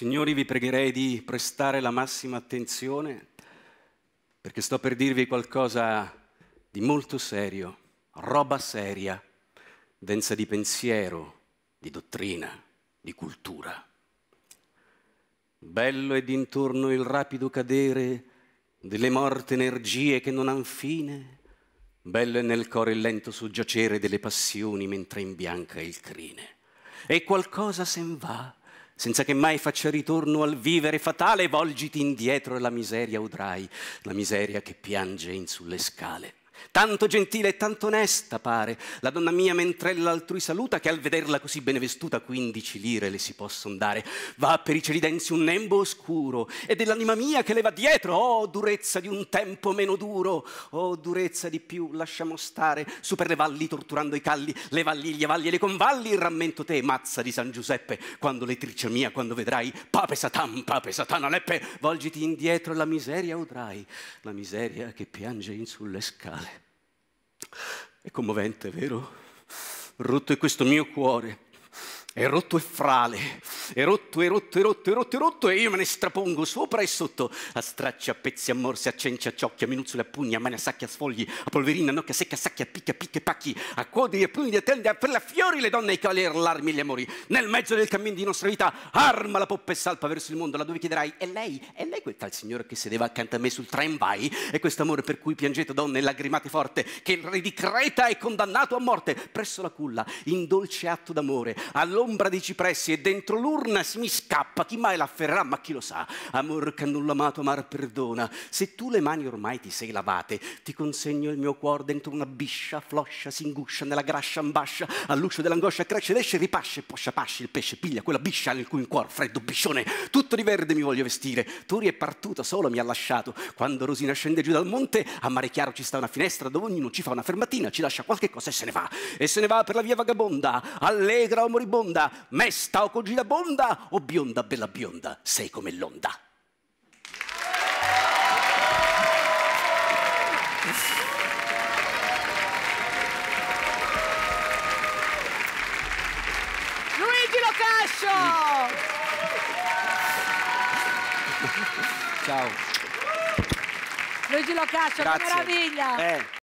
Signori, vi pregherei di prestare la massima attenzione perché sto per dirvi qualcosa di molto serio, roba seria, densa di pensiero, di dottrina, di cultura. Bello è d'intorno il rapido cadere delle morte energie che non han fine, bello è nel cuore il lento soggiacere delle passioni mentre imbianca il crine. E qualcosa sen va senza che mai faccia ritorno al vivere fatale, volgiti indietro e la miseria udrai, la miseria che piange in sulle scale. Tanto gentile e tanto onesta pare la donna mia mentre l'altrui saluta che al vederla così vestuta quindici lire le si possono dare. Va per i densi un nembo oscuro e dell'anima mia che le va dietro. Oh durezza di un tempo meno duro, oh durezza di più lasciamo stare su per le valli torturando i calli, le valli gli avalli e le convalli. Rammento te, mazza di San Giuseppe, quando lettrice mia, quando vedrai pape satan, pape satana leppe, volgiti indietro la miseria udrai, la miseria che piange in sulle scale. È commovente, vero? Rotto è questo mio cuore, è rotto e frale, è rotto, è rotto, è rotto, è rotto, è rotto e io me ne strapongo sopra e sotto, a stracci, a pezzi, a morsi, a cenci, a ciocchi, a minuzzole, a pugni, a mani, a sacchi, a sfogli, a polverina, a nocchia, secca, a sacchi, a picche, a a pacchi, a cuodi, a pugni, a tende, a perla, a fiori, le donne, i cavalieri, l'armi, gli amori. Nel mezzo del cammin di nostra vita, arma la poppa e salpa verso il mondo, laddove chiederai, è lei, è lei quel tal signore che sedeva accanto a me sul tramvai? E quest'amore per cui piangete donne e lagrimate forte, che il re di Creta è condannato a morte, presso la culla, in dolce atto d'amore, all'ombra dei cipressi e dentro l'uro torna, mi scappa, chi mai l'afferrà, ma chi lo sa. Amor che nulla amato, amar perdona. Se tu le mani ormai ti sei lavate, ti consegno il mio cuore dentro una biscia, floscia, si inguscia, nella grascia ambascia, all'uscio dell'angoscia cresce, esce, ripasce, poscia pasce, il pesce piglia quella biscia nel cui cuore freddo biscione, tutto di verde mi voglio vestire, Turi è partuta, solo mi ha lasciato, quando Rosina scende giù dal monte, a mare chiaro ci sta una finestra dove ognuno ci fa una fermatina, ci lascia qualche cosa e se ne va, e se ne va per la via vagabonda, allegra o moribonda, mesta o cogina bonda, bionda o bionda, bella bionda, sei come l'onda. Luigi Locascio! Ciao. Luigi Locascio, Grazie. che meraviglia! Eh.